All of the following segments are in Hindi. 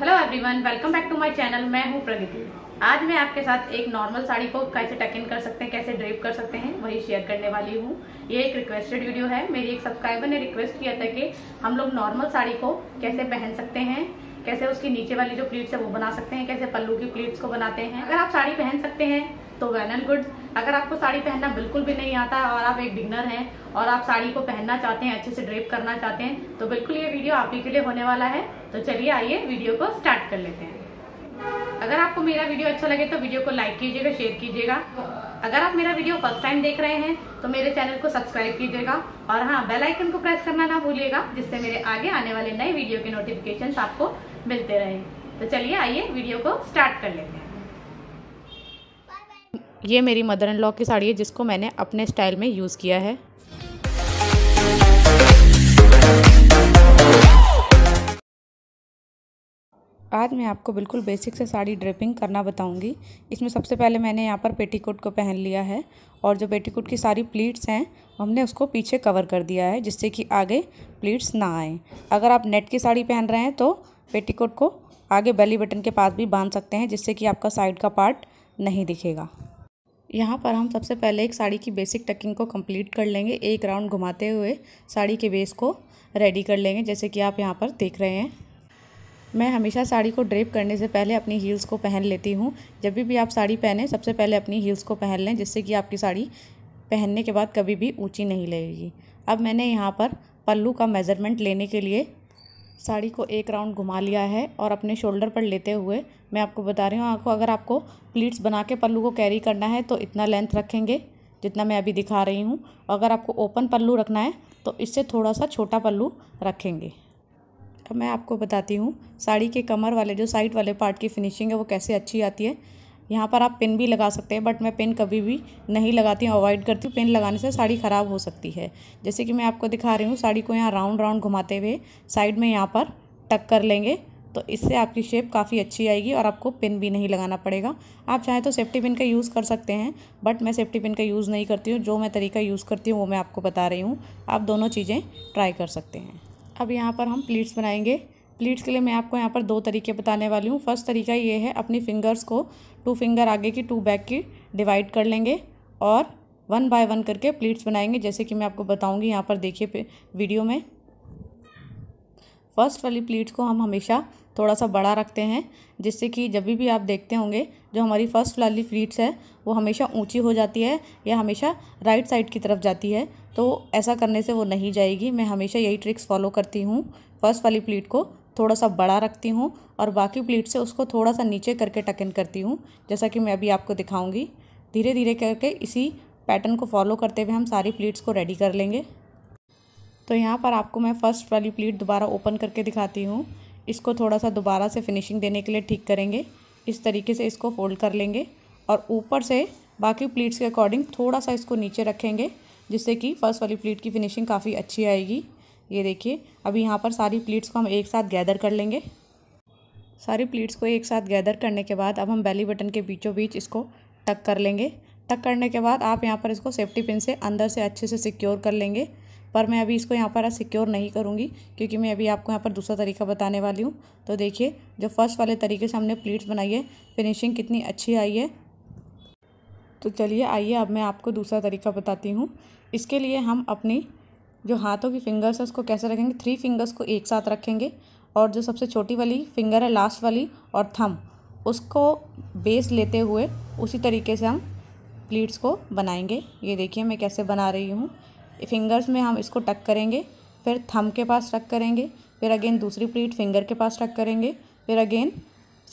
hello everyone welcome back to my channel मैं हूं प्रगति आज मैं आपके साथ एक नॉर्मल साड़ी को कैसे टक इन कर सकते हैं कैसे ड्रेप कर सकते हैं वही शेयर करने वाली हूं ये एक रिक्वेस्टेड वीडियो है मेरी एक सब्सक्राइबर ने रिक्वेस्ट किया था कि हम लोग नॉर्मल साड़ी को कैसे पहन सकते हैं कैसे उसकी नीचे वाली जो प्लीट्स है वो बना सकते हैं कैसे पल्लू की प्लीट्स को बनाते हैं अगर आप साड़ी पहन सकते हैं तो वेल एंड गुड अगर आपको साड़ी पहनना बिल्कुल भी नहीं आता और आप एक बिगनर हैं और आप साड़ी को पहनना चाहते हैं अच्छे से ड्रेप करना चाहते हैं तो बिल्कुल ये वीडियो आप ही के लिए होने वाला है तो चलिए आइए वीडियो को स्टार्ट कर लेते हैं अगर आपको मेरा वीडियो अच्छा लगे तो वीडियो को लाइक कीजिएगा शेयर कीजिएगा अगर आप मेरा वीडियो फर्स्ट टाइम देख रहे हैं तो मेरे चैनल को सब्सक्राइब कीजिएगा और हाँ बेल आइकन को प्रेस करना ना भूलिएगा जिससे मेरे आगे आने वाले नए वीडियो के नोटिफिकेशन आपको मिलते रहे तो चलिए आइए वीडियो को स्टार्ट कर लेते हैं ये मेरी मदर इन लॉ की साड़ी है जिसको मैंने अपने स्टाइल में यूज़ किया है आज मैं आपको बिल्कुल बेसिक से साड़ी ड्रेपिंग करना बताऊंगी इसमें सबसे पहले मैंने यहाँ पर पेटीकोट को पहन लिया है और जो पेटीकोट की सारी प्लीट्स हैं हमने उसको पीछे कवर कर दिया है जिससे कि आगे प्लीट्स ना आए अगर आप नेट की साड़ी पहन रहे हैं तो पेटीकोट को आगे बेली बटन के पास भी बांध सकते हैं जिससे कि आपका साइड का पार्ट नहीं दिखेगा यहाँ पर हम सबसे पहले एक साड़ी की बेसिक टकिंग को कंप्लीट कर लेंगे एक राउंड घुमाते हुए साड़ी के बेस को रेडी कर लेंगे जैसे कि आप यहाँ पर देख रहे हैं मैं हमेशा साड़ी को ड्रेप करने से पहले अपनी हील्स को पहन लेती हूँ जब भी, भी आप साड़ी पहने सबसे पहले अपनी हील्स को पहन लें जिससे कि आपकी साड़ी पहनने के बाद कभी भी ऊँची नहीं लगेगी अब मैंने यहाँ पर पल्लू का मेज़रमेंट लेने के लिए साड़ी को एक राउंड घुमा लिया है और अपने शोल्डर पर लेते हुए मैं आपको बता रही हूँ आपको अगर आपको प्लीट्स बना के पल्लू को कैरी करना है तो इतना लेंथ रखेंगे जितना मैं अभी दिखा रही हूँ अगर आपको ओपन पल्लू रखना है तो इससे थोड़ा सा छोटा पल्लू रखेंगे अब मैं आपको बताती हूँ साड़ी के कमर वाले जो साइड वाले पार्ट की फिनिशिंग है वो कैसे अच्छी आती है यहाँ पर आप पिन भी लगा सकते हैं बट मैं पिन कभी भी नहीं लगाती हूँ अवॉइड करती हूँ पिन लगाने से साड़ी ख़राब हो सकती है जैसे कि मैं आपको दिखा रही हूँ साड़ी को यहाँ राउंड राउंड घुमाते हुए साइड में यहाँ पर टक कर लेंगे तो इससे आपकी शेप काफ़ी अच्छी आएगी और आपको पिन भी नहीं लगाना पड़ेगा आप चाहें तो सेफ्टी पिन का यूज़ कर सकते हैं बट मैं सेफ्टी पिन का यूज़ नहीं करती हूँ जो मैं तरीका यूज़ करती हूँ वो मैं आपको बता रही हूँ आप दोनों चीज़ें ट्राई कर सकते हैं अब यहाँ पर हम प्लीट्स बनाएंगे प्लीट्स के लिए मैं आपको यहाँ पर दो तरीके बताने वाली हूँ फर्स्ट तरीका ये है अपनी फिंगर्स को टू फिंगर आगे की टू बैक की डिवाइड कर लेंगे और वन बाय वन करके प्लीट्स बनाएंगे जैसे कि मैं आपको बताऊँगी यहाँ पर देखिए वीडियो में फर्स्ट वाली प्लीट्स को हम हमेशा थोड़ा सा बड़ा रखते हैं जिससे कि जब भी आप देखते होंगे जो हमारी फ़र्स्ट वाली प्लीट्स है वो हमेशा ऊंची हो जाती है या हमेशा राइट साइड की तरफ जाती है तो ऐसा करने से वो नहीं जाएगी मैं हमेशा यही ट्रिक्स फॉलो करती हूँ फर्स्ट वाली प्लीट को थोड़ा सा बड़ा रखती हूँ और बाकी प्लीट से उसको थोड़ा सा नीचे करके टकन करती हूँ जैसा कि मैं अभी आपको दिखाऊँगी धीरे धीरे करके इसी पैटर्न को फॉलो करते हुए हम सारी प्लीट्स को रेडी कर लेंगे तो यहाँ पर आपको मैं फ़र्स्ट वाली प्लीट दोबारा ओपन करके दिखाती हूँ इसको थोड़ा सा दोबारा से फिनिशिंग देने के लिए ठीक करेंगे इस तरीके से इसको फोल्ड कर लेंगे और ऊपर से बाकी प्लीट्स के अकॉर्डिंग थोड़ा सा इसको नीचे रखेंगे जिससे कि फ़र्स्ट वाली प्लीट की फिनिशिंग काफ़ी अच्छी आएगी ये देखिए अभी यहाँ पर सारी प्लीट्स को हम एक साथ गैदर कर लेंगे सारी प्लीट्स को एक साथ गैदर करने के बाद अब हम बैली बटन के बीचों बीच इसको टक कर लेंगे टक करने के बाद आप यहाँ पर इसको सेफ्टी पिन से अंदर से अच्छे से सिक्योर कर लेंगे पर मैं अभी इसको यहाँ पर सिक्योर नहीं करूँगी क्योंकि मैं अभी आपको यहाँ पर दूसरा तरीका बताने वाली हूँ तो देखिए जो फर्स्ट वाले तरीके से हमने प्लीट्स बनाई है फिनिशिंग कितनी अच्छी आई है तो चलिए आइए अब मैं आपको दूसरा तरीका बताती हूँ इसके लिए हम अपनी जो हाथों की फिंगर्स है उसको कैसे रखेंगे थ्री फिंगर्स को एक साथ रखेंगे और जो सबसे छोटी वाली फिंगर है लास्ट वाली और थम उसको बेस लेते हुए उसी तरीके से हम प्लीट्स को बनाएंगे ये देखिए मैं कैसे बना रही हूँ फिंगर्स में हम इसको टक करेंगे फिर थम के पास टक करेंगे फिर अगेन दूसरी प्लीट फिंगर के पास टक करेंगे फिर अगेन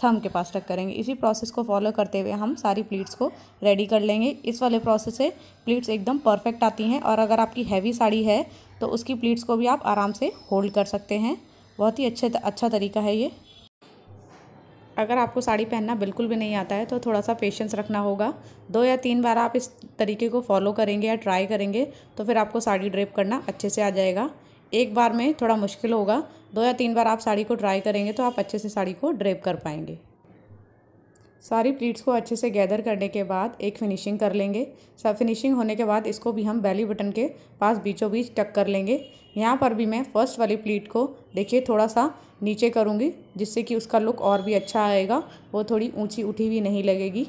थम के पास तक करेंगे इसी प्रोसेस को फॉलो करते हुए हम सारी प्लीट्स को रेडी कर लेंगे इस वाले प्रोसेस से प्लीट्स एकदम परफेक्ट आती हैं और अगर आपकी हैवी साड़ी है तो उसकी प्लीट्स को भी आप आराम से होल्ड कर सकते हैं बहुत ही अच्छे अच्छा तरीका है ये अगर आपको साड़ी पहनना बिल्कुल भी नहीं आता है तो थोड़ा सा पेशेंस रखना होगा दो या तीन बार आप इस तरीके को फॉलो करेंगे या ट्राई करेंगे तो फिर आपको साड़ी ड्रेप करना अच्छे से आ जाएगा एक बार में थोड़ा मुश्किल होगा दो या तीन बार आप साड़ी को ट्राई करेंगे तो आप अच्छे से साड़ी को ड्रेप कर पाएंगे सारी प्लीट्स को अच्छे से गैदर करने के बाद एक फिनिशिंग कर लेंगे सब फिनिशिंग होने के बाद इसको भी हम बैली बटन के पास बीचों बीच टक कर लेंगे यहाँ पर भी मैं फर्स्ट वाली प्लीट को देखिए थोड़ा सा नीचे करूँगी जिससे कि उसका लुक और भी अच्छा आएगा वो थोड़ी ऊंची उठी हुई नहीं लगेगी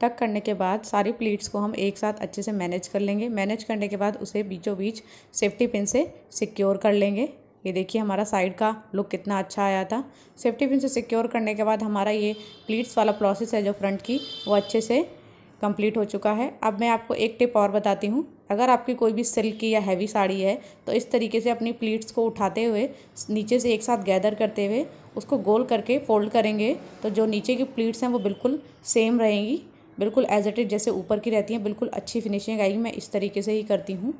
टक करने के बाद सारी प्लीट्स को हम एक साथ अच्छे से मैनेज कर लेंगे मैनेज करने के बाद उसे बीचों बीच सेफ्टी पिन से सिक्योर कर लेंगे ये देखिए हमारा साइड का लुक कितना अच्छा आया था सेफ्टी पिन से सिक्योर करने के बाद हमारा ये प्लीट्स वाला प्रोसेस है जो फ्रंट की वो अच्छे से कंप्लीट हो चुका है अब मैं आपको एक टिप और बताती हूँ अगर आपकी कोई भी सिल्क की या हैवी साड़ी है तो इस तरीके से अपनी प्लीट्स को उठाते हुए नीचे से एक साथ गैदर करते हुए उसको गोल करके फोल्ड करेंगे तो जो नीचे की प्लीट्स हैं वो बिल्कुल सेम रहेंगी बिल्कुल एज एट इज जैसे ऊपर की रहती हैं बिल्कुल अच्छी फिनिशिंग आएगी मैं इस तरीके से ही करती हूँ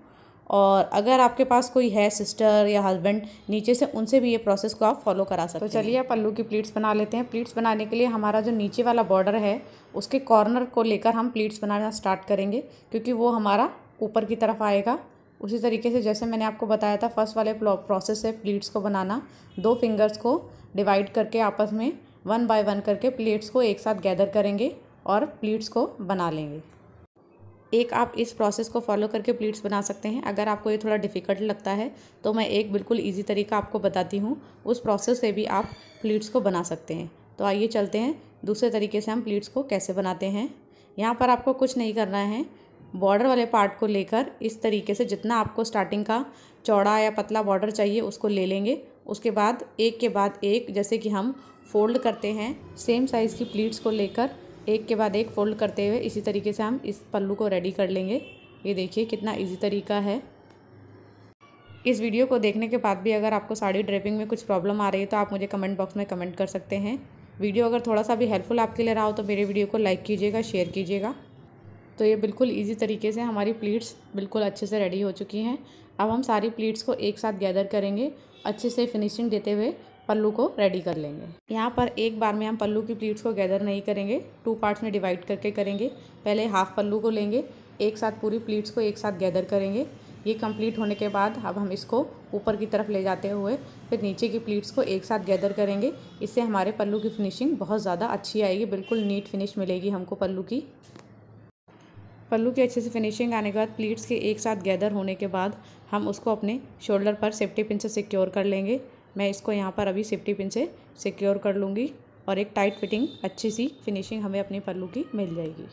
और अगर आपके पास कोई है सिस्टर या हस्बैंड नीचे से उनसे भी ये प्रोसेस को आप फॉलो करा सकते हैं तो चलिए आप पल्लू की प्लीट्स बना लेते हैं प्लीट्स बनाने के लिए हमारा जो नीचे वाला बॉर्डर है उसके कॉर्नर को लेकर हम प्लीट्स बनाना स्टार्ट करेंगे क्योंकि वो हमारा ऊपर की तरफ आएगा उसी तरीके से जैसे मैंने आपको बताया था फर्स्ट वाले प्रोसेस है प्लीट्स को बनाना दो फिंगर्स को डिवाइड करके आपस में वन बाय वन करके प्लेट्स को एक साथ गैदर करेंगे और प्लीट्स को बना लेंगे एक आप इस प्रोसेस को फॉलो करके प्लीट्स बना सकते हैं अगर आपको ये थोड़ा डिफ़िकल्ट लगता है तो मैं एक बिल्कुल इजी तरीका आपको बताती हूँ उस प्रोसेस से भी आप प्लीट्स को बना सकते हैं तो आइए चलते हैं दूसरे तरीके से हम प्लीट्स को कैसे बनाते हैं यहाँ पर आपको कुछ नहीं करना है बॉर्डर वाले पार्ट को लेकर इस तरीके से जितना आपको स्टार्टिंग का चौड़ा या पतला बॉर्डर चाहिए उसको ले लेंगे उसके बाद एक के बाद एक जैसे कि हम फोल्ड करते हैं सेम साइज़ की प्लीट्स को लेकर एक के बाद एक फोल्ड करते हुए इसी तरीके से हम इस पल्लू को रेडी कर लेंगे ये देखिए कितना इजी तरीका है इस वीडियो को देखने के बाद भी अगर आपको साड़ी ड्रेपिंग में कुछ प्रॉब्लम आ रही है तो आप मुझे कमेंट बॉक्स में कमेंट कर सकते हैं वीडियो अगर थोड़ा सा भी हेल्पफुल आपके लिए रहा हो तो मेरे वीडियो को लाइक कीजिएगा शेयर कीजिएगा तो ये बिल्कुल ईजी तरीके से हमारी प्लीट्स बिल्कुल अच्छे से रेडी हो चुकी हैं अब हम सारी प्लीट्स को एक साथ गैदर करेंगे अच्छे से फिनिशिंग देते हुए पल्लू को रेडी कर लेंगे यहाँ पर एक बार में हम पल्लू की प्लीट्स को गैदर नहीं करेंगे टू पार्ट्स में डिवाइड करके करेंगे पहले हाफ पल्लू को लेंगे एक साथ पूरी प्लीट्स को एक साथ गैदर करेंगे ये कंप्लीट होने के बाद अब हम इसको ऊपर की तरफ ले जाते हुए फिर नीचे की प्लीट्स को एक साथ गैदर करेंगे इससे हमारे पल्लू की फिनिशिंग बहुत ज़्यादा अच्छी आएगी बिल्कुल नीट फिनिश मिलेगी हमको पल्लू की पल्लू की अच्छे से फिनिशिंग आने के बाद प्लीट्स के एक साथ गैदर होने के बाद हम उसको अपने शोल्डर पर सेफ्टी पिन से सिक्योर कर लेंगे मैं इसको यहाँ पर अभी सेफ्टी पिन से सिक्योर कर लूँगी और एक टाइट फिटिंग अच्छी सी फिनिशिंग हमें अपनी पल्लू की मिल जाएगी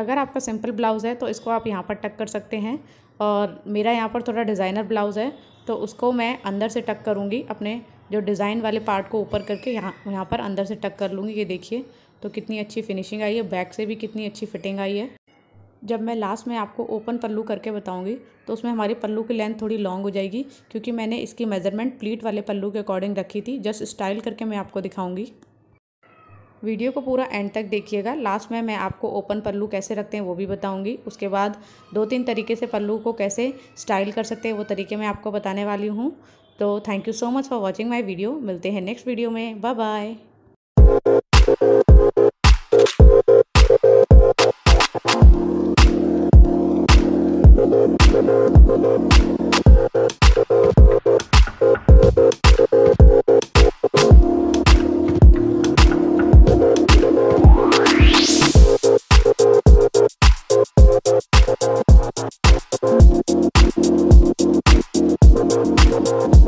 अगर आपका सिंपल ब्लाउज़ है तो इसको आप यहाँ पर टक कर सकते हैं और मेरा यहाँ पर थोड़ा डिज़ाइनर ब्लाउज़ है तो उसको मैं अंदर से टक करूँगी अपने जो डिज़ाइन वाले पार्ट को ऊपर करके यहाँ यहाँ पर अंदर से टक कर लूँगी ये देखिए तो कितनी अच्छी फिनिशिंग आई है बैक से भी कितनी अच्छी फिटिंग आई है जब मैं लास्ट में आपको ओपन पल्लू करके बताऊंगी तो उसमें हमारी पल्लू की लेंथ थोड़ी लॉन्ग हो जाएगी क्योंकि मैंने इसकी मेज़रमेंट प्लीट वाले पल्लू के अकॉर्डिंग रखी थी जस्ट स्टाइल करके मैं आपको दिखाऊंगी वीडियो को पूरा एंड तक देखिएगा लास्ट में मैं आपको ओपन पल्लू कैसे रखते हैं वो भी बताऊँगी उसके बाद दो तीन तरीके से पल्लू को कैसे स्टाइल कर सकते हैं वो तरीके मैं आपको बताने वाली हूँ तो thank you so much for watching my video मिलते हैं नेक्स्ट वीडियो में बाय बाय Thank